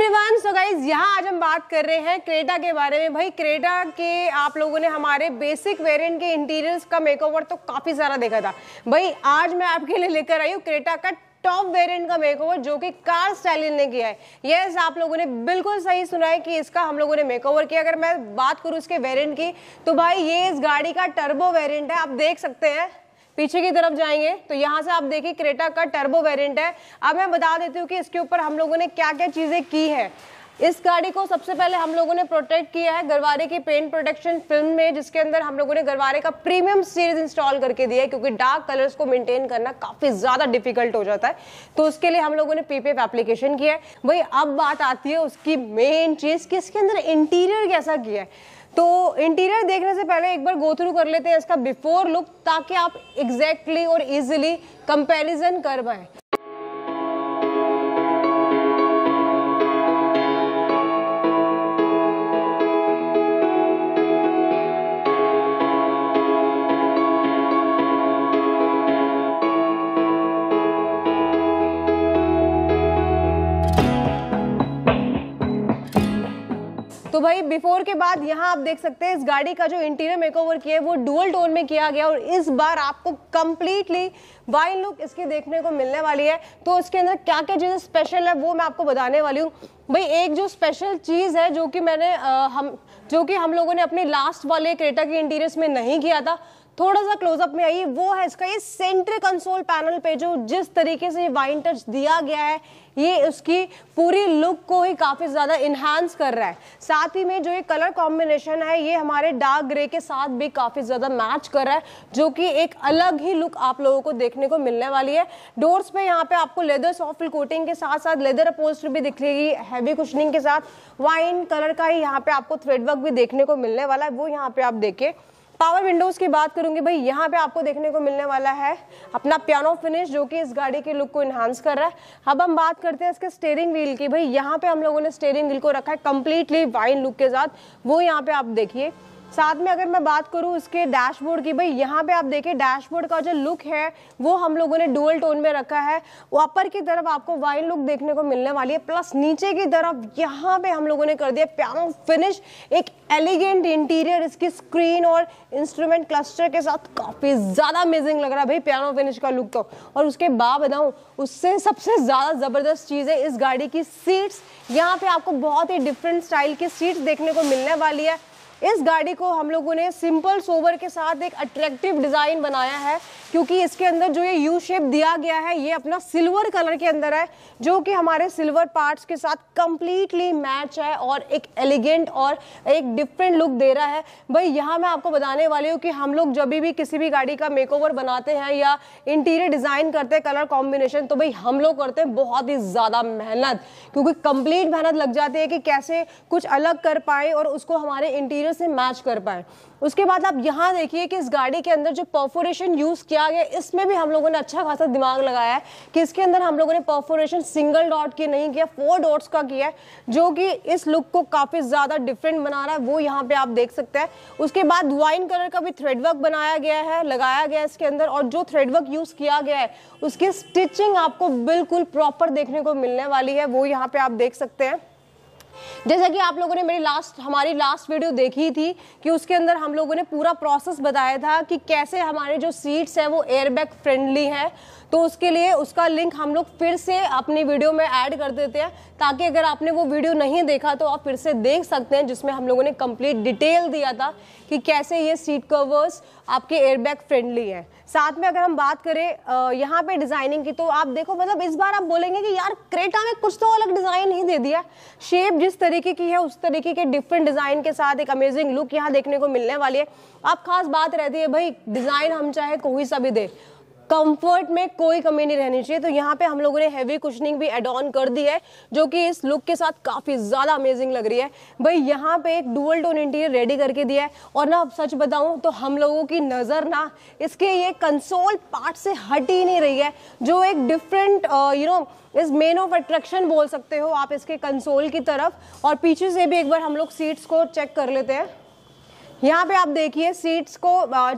everyone so guys यहाँ आज हम बात कर रहे हैं क्रेटा के बारे में भाई क्रेटा के आप लोगों ने हमारे बेसिक वेरिएंट के इंटीरियर्स का मेकओवर तो काफ़ी सारा देखा था भाई आज मैं आपके लिए लेकर आई हूँ क्रेटा का टॉप वेरिएंट का मेकओवर जो कि कार स्टाइलिन ने किया है यस yes, आप लोगों ने बिल्कुल सही सुना है कि इसका हम लोगों ने मेकओवर किया अगर मैं बात करूँ उसके वेरिएंट की तो भाई ये इस गाड़ी का टर्बो वेरिएंट है आप देख सकते हैं पीछे की तरफ जाएंगे तो यहाँ से आप देखिए क्रेटा का टर्बो वेरिएंट है अब मैं बता देती हूँ कि इसके ऊपर हम लोगों ने क्या क्या चीज़ें की है इस गाड़ी को सबसे पहले हम लोगों ने प्रोटेक्ट किया है गरवारे की पेंट प्रोटेक्शन फिल्म में जिसके अंदर हम लोगों ने गरवारे का प्रीमियम सीरीज इंस्टॉल करके दिया है क्योंकि डार्क कलर्स को मेंटेन करना काफी ज्यादा डिफिकल्ट हो जाता है तो उसके लिए हम लोगों ने पीपीएफ एप्लीकेशन किया है वही अब बात आती है उसकी मेन चीज कि इसके अंदर इंटीरियर कैसा किया है तो इंटीरियर देखने से पहले एक बार गो थ्रू कर लेते हैं इसका बिफोर लुक ताकि आप एग्जैक्टली exactly और इजिली कंपेरिजन कर पाए तो भाई बिफोर के बाद यहाँ आप देख सकते हैं इस गाड़ी का जो इंटीरियर मेकओवर किया है वो डुअल टोन में किया गया और इस बार आपको कंप्लीटली वाइल्ड लुक इसकी देखने को मिलने वाली है तो इसके अंदर क्या क्या चीज़ें स्पेशल है वो मैं आपको बताने वाली हूँ भाई एक जो स्पेशल चीज़ है जो कि मैंने आ, हम जो कि हम लोगों ने अपने लास्ट वाले क्रेटा के इंटीरियर में नहीं किया था थोड़ा सा क्लोजअप में आई वो है इसका ये सेंटर कंसोल पैनल पे जो जिस तरीके से वाइन टच दिया गया है ये उसकी पूरी लुक को ही काफ़ी ज़्यादा इन्हांस कर रहा है साथ ही में जो ये कलर कॉम्बिनेशन है ये हमारे डार्क ग्रे के साथ भी काफ़ी ज़्यादा मैच कर रहा है जो कि एक अलग ही लुक आप लोगों को देखने को मिलने वाली है डोर्स पे यहाँ पे आपको लेदर सॉफ्ट कोटिंग के साथ साथ लेदर अपोस्टर भी दिखेगी हैवी कुशनिंग के साथ वाइन कलर का ही यहाँ पे आपको थ्रेडवर्क भी देखने को मिलने वाला है वो यहाँ पे आप देखिए पावर विंडोज की बात करूंगी भाई यहाँ पे आपको देखने को मिलने वाला है अपना पियानो फिनिश जो कि इस गाड़ी के लुक को इन्हांस कर रहा है अब हम बात करते हैं इसके स्टेयरिंग व्हील की भाई यहाँ पे हम लोगों ने स्टेयरिंग व्हील को रखा है कम्प्लीटली वाइन लुक के साथ वो यहाँ पे आप देखिए साथ में अगर मैं बात करूँ उसके डैशबोर्ड की भाई यहाँ पे आप देखिए डैशबोर्ड का जो लुक है वो हम लोगों ने डुअल टोन में रखा है ऊपर की तरफ आपको वाइल्ड लुक देखने को मिलने वाली है प्लस नीचे की तरफ यहाँ पे हम लोगों ने कर दिया प्यारो फिनिश एक एलिगेंट इंटीरियर इसकी स्क्रीन और इंस्ट्रूमेंट क्लस्टर के साथ काफ़ी ज़्यादा अमेजिंग लग रहा है भाई प्यारो फिनिश का लुक तो और उसके बाद बताऊँ उससे सबसे ज़्यादा ज़बरदस्त चीज़ है इस गाड़ी की सीट्स यहाँ पे आपको बहुत ही डिफरेंट स्टाइल की सीट्स देखने को मिलने वाली है इस गाड़ी को हम लोगों ने सिंपल सोवर के साथ एक अट्रैक्टिव डिज़ाइन बनाया है क्योंकि इसके अंदर जो ये यू शेप दिया गया है ये अपना सिल्वर कलर के अंदर है जो कि हमारे सिल्वर पार्ट्स के साथ कंप्लीटली मैच है और एक एलिगेंट और एक डिफरेंट लुक दे रहा है भाई यहाँ मैं आपको बताने वाली हूँ कि हम लोग जब भी किसी भी गाड़ी का मेक बनाते हैं या इंटीरियर डिज़ाइन करते हैं कलर कॉम्बिनेशन तो भाई हम लोग करते हैं बहुत ही ज़्यादा मेहनत क्योंकि कंप्लीट मेहनत लग जाती है कि कैसे कुछ अलग कर पाए और उसको हमारे इंटीरियर से मैच कर पाए उसके बाद आप यहाँ देखिए कि इस गाड़ी के अंदर जो परफोरेशन यूज़ किया किया गया इसमें भी हम लोगों ने अच्छा खासा दिमाग लगाया है कि इसके अंदर हम लोगों ने परफोरेशन सिंगल डॉट की नहीं किया फोर डॉट्स का किया है जो कि इस लुक को काफ़ी ज़्यादा डिफरेंट बना रहा है वो यहाँ पे आप देख सकते हैं उसके बाद वाइन कलर का भी थ्रेडवर्क बनाया गया है लगाया गया है इसके अंदर और जो थ्रेडवर्क यूज़ किया गया है उसकी स्टिचिंग आपको बिल्कुल प्रॉपर देखने को मिलने वाली है वो यहाँ पर आप देख सकते हैं जैसा कि आप लोगों ने मेरी लास्ट हमारी लास्ट वीडियो देखी थी कि उसके अंदर हम लोगों ने पूरा प्रोसेस बताया था कि कैसे हमारे जो सीट्स हैं वो एयरबैग फ्रेंडली हैं तो उसके लिए उसका लिंक हम लोग फिर से अपनी वीडियो में ऐड कर देते हैं ताकि अगर आपने वो वीडियो नहीं देखा तो आप फिर से देख सकते हैं जिसमें हम लोगों ने कंप्लीट डिटेल दिया था कि कैसे ये सीट कवर्स आपके एयरबैग फ्रेंडली हैं साथ में अगर हम बात करें यहाँ पे डिज़ाइनिंग की तो आप देखो मतलब इस बार आप बोलेंगे कि यार क्रेटा में कुछ तो अलग डिज़ाइन ही दे दिया शेप जिस तरीके की है उस तरीके के डिफरेंट डिज़ाइन के साथ एक अमेजिंग लुक यहाँ देखने को मिलने वाली है अब खास बात रहती है भाई डिज़ाइन हम चाहे कोई सा भी दे कंफर्ट में कोई कमी नहीं रहनी चाहिए तो यहाँ पे हम लोगों ने हैवी कुशनिंग भी एड ऑन कर दी है जो कि इस लुक के साथ काफ़ी ज़्यादा अमेजिंग लग रही है भाई यहाँ पे एक डुअल टोन इंटीरियर रेडी करके दिया है और ना अब सच बताऊँ तो हम लोगों की नज़र ना इसके ये कंसोल पार्ट से हट ही नहीं रही है जो एक डिफरेंट यू नो इस मेन ऑफ अट्रैक्शन बोल सकते हो आप इसके कंसोल की तरफ और पीछे से भी एक बार हम लोग सीट्स को चेक कर लेते हैं यहाँ पे आप देखिए सीट्स को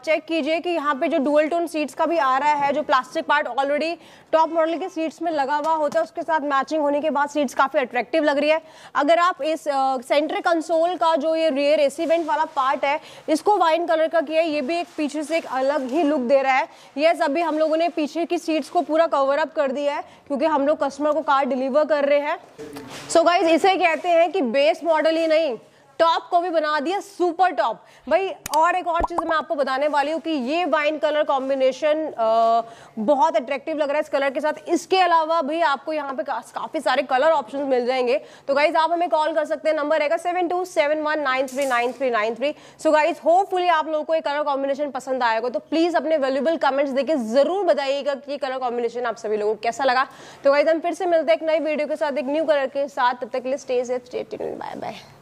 चेक कीजिए कि यहाँ पे जो डुअल टोन सीट्स का भी आ रहा है जो plastic part already top model के सीट्स में लगा हुआ होता है उसके साथ मैचिंग होने के बाद सीट्स काफ़ी अट्रैक्टिव लग रही है अगर आप इस सेंटर कंसोल का जो ये रियर एसी वेंट वाला पार्ट है इसको वाइन कलर का किया है ये भी एक पीछे से एक अलग ही लुक दे रहा है ये सब हम लोगों ने पीछे की सीट्स को पूरा कवर अप कर दिया है क्योंकि हम लोग कस्टमर को कार डिलीवर कर रहे हैं सो so गाइज इसे कहते हैं कि बेस मॉडल ही नहीं टॉप को भी बना दिया सुपर टॉप भाई और एक और चीज़ मैं आपको बताने वाली हूँ कि ये वाइन कलर कॉम्बिनेशन बहुत अट्रैक्टिव लग रहा है इस कलर के साथ इसके अलावा भी आपको यहाँ पे काफ़ी सारे कलर ऑप्शंस मिल जाएंगे तो गाइज आप हमें कॉल कर सकते हैं नंबर रहेगा seven two seven one nine three nine three nine three so guys hopefully आप लोगों को ये कलर कॉम्बिनेशन पसंद आएगा तो प्लीज़ अपने वेल्यूबल कमेंट्स देखिए ज़रूर बताइएगा कि कलर कॉम्बिनेशन आप सभी लोगों को कैसा लगा तो गाइज हम फिर से मिलते हैं एक नई वीडियो के साथ एक न्यू कलर के साथ तब तक के लिए स्टे सेफ बाय बाय